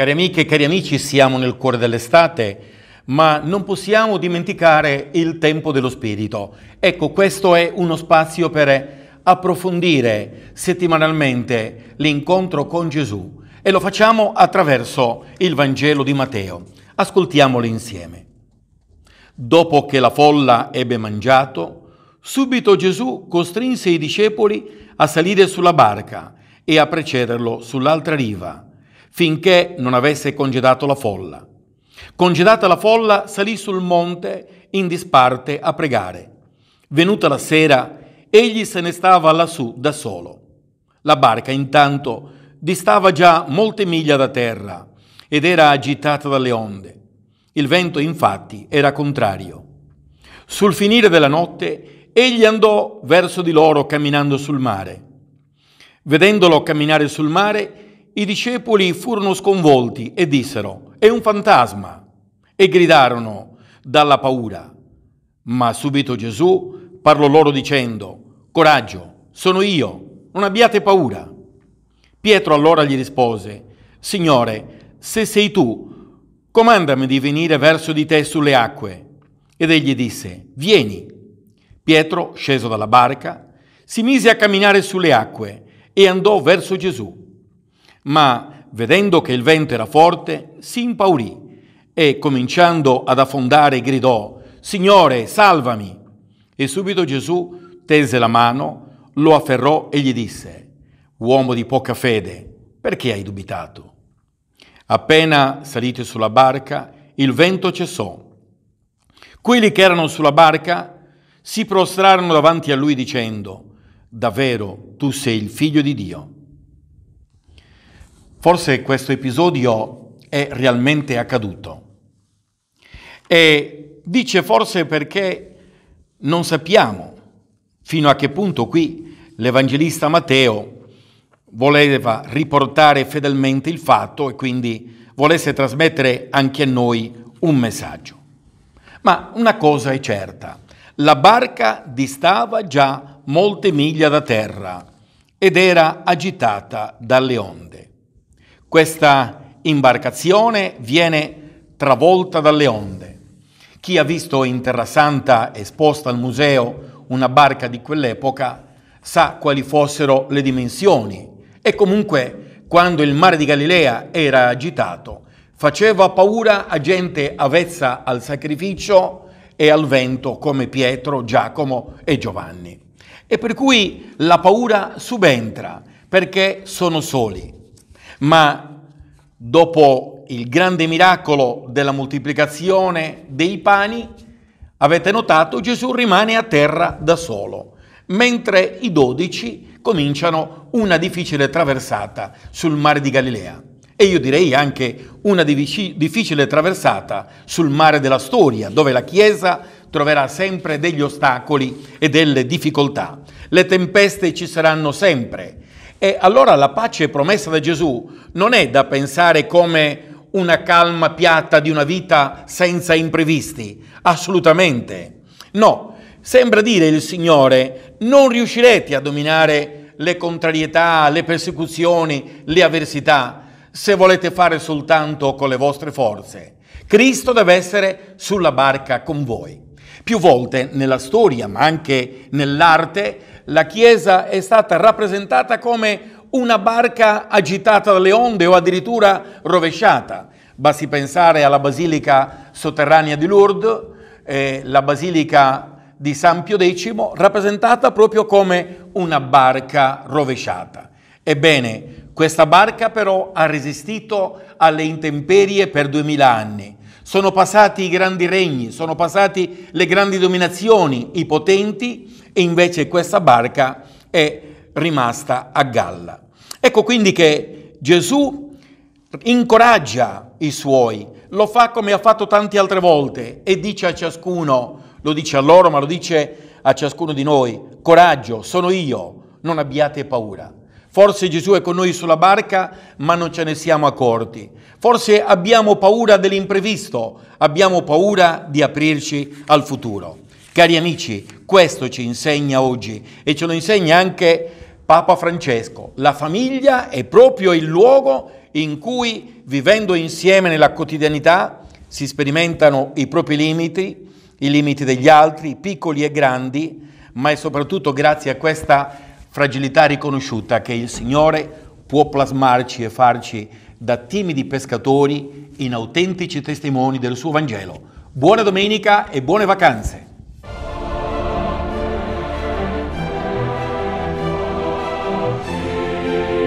Cari amiche e cari amici, siamo nel cuore dell'estate, ma non possiamo dimenticare il tempo dello spirito. Ecco, questo è uno spazio per approfondire settimanalmente l'incontro con Gesù e lo facciamo attraverso il Vangelo di Matteo. Ascoltiamolo insieme. Dopo che la folla ebbe mangiato, subito Gesù costrinse i discepoli a salire sulla barca e a precederlo sull'altra riva finché non avesse congedato la folla. Congedata la folla, salì sul monte in disparte a pregare. Venuta la sera, egli se ne stava lassù da solo. La barca, intanto, distava già molte miglia da terra ed era agitata dalle onde. Il vento, infatti, era contrario. Sul finire della notte, egli andò verso di loro camminando sul mare. Vedendolo camminare sul mare, i discepoli furono sconvolti e dissero, è un fantasma, e gridarono dalla paura. Ma subito Gesù parlò loro dicendo, coraggio, sono io, non abbiate paura. Pietro allora gli rispose, Signore, se sei tu, comandami di venire verso di te sulle acque. Ed egli disse, vieni. Pietro, sceso dalla barca, si mise a camminare sulle acque e andò verso Gesù ma vedendo che il vento era forte, si impaurì e cominciando ad affondare gridò, Signore, salvami! E subito Gesù tese la mano, lo afferrò e gli disse, Uomo di poca fede, perché hai dubitato? Appena saliti sulla barca, il vento cessò. Quelli che erano sulla barca si prostrarono davanti a lui dicendo, Davvero tu sei il figlio di Dio. Forse questo episodio è realmente accaduto. E dice forse perché non sappiamo fino a che punto qui l'Evangelista Matteo voleva riportare fedelmente il fatto e quindi volesse trasmettere anche a noi un messaggio. Ma una cosa è certa, la barca distava già molte miglia da terra ed era agitata dalle onde. Questa imbarcazione viene travolta dalle onde. Chi ha visto in Terra Santa esposta al museo una barca di quell'epoca sa quali fossero le dimensioni e comunque quando il mare di Galilea era agitato faceva paura a gente avvezza al sacrificio e al vento come Pietro, Giacomo e Giovanni. E per cui la paura subentra perché sono soli ma dopo il grande miracolo della moltiplicazione dei pani, avete notato, Gesù rimane a terra da solo, mentre i dodici cominciano una difficile traversata sul mare di Galilea e io direi anche una difficile traversata sul mare della storia, dove la Chiesa troverà sempre degli ostacoli e delle difficoltà. Le tempeste ci saranno sempre, e allora la pace promessa da Gesù non è da pensare come una calma piatta di una vita senza imprevisti, assolutamente. No, sembra dire il Signore, non riuscirete a dominare le contrarietà, le persecuzioni, le avversità, se volete fare soltanto con le vostre forze. Cristo deve essere sulla barca con voi. Più volte nella storia, ma anche nell'arte, la Chiesa è stata rappresentata come una barca agitata dalle onde o addirittura rovesciata. Basti pensare alla Basilica sotterranea di Lourdes, eh, la Basilica di San Pio X, rappresentata proprio come una barca rovesciata. Ebbene, questa barca però ha resistito alle intemperie per duemila anni sono passati i grandi regni, sono passate le grandi dominazioni, i potenti, e invece questa barca è rimasta a galla. Ecco quindi che Gesù incoraggia i suoi, lo fa come ha fatto tante altre volte e dice a ciascuno, lo dice a loro, ma lo dice a ciascuno di noi, coraggio, sono io, non abbiate paura. Forse Gesù è con noi sulla barca, ma non ce ne siamo accorti. Forse abbiamo paura dell'imprevisto, abbiamo paura di aprirci al futuro. Cari amici, questo ci insegna oggi e ce lo insegna anche Papa Francesco. La famiglia è proprio il luogo in cui, vivendo insieme nella quotidianità, si sperimentano i propri limiti, i limiti degli altri, piccoli e grandi, ma è soprattutto grazie a questa fragilità riconosciuta che il Signore può plasmarci e farci da timidi pescatori in autentici testimoni del suo Vangelo. Buona domenica e buone vacanze! Thank you.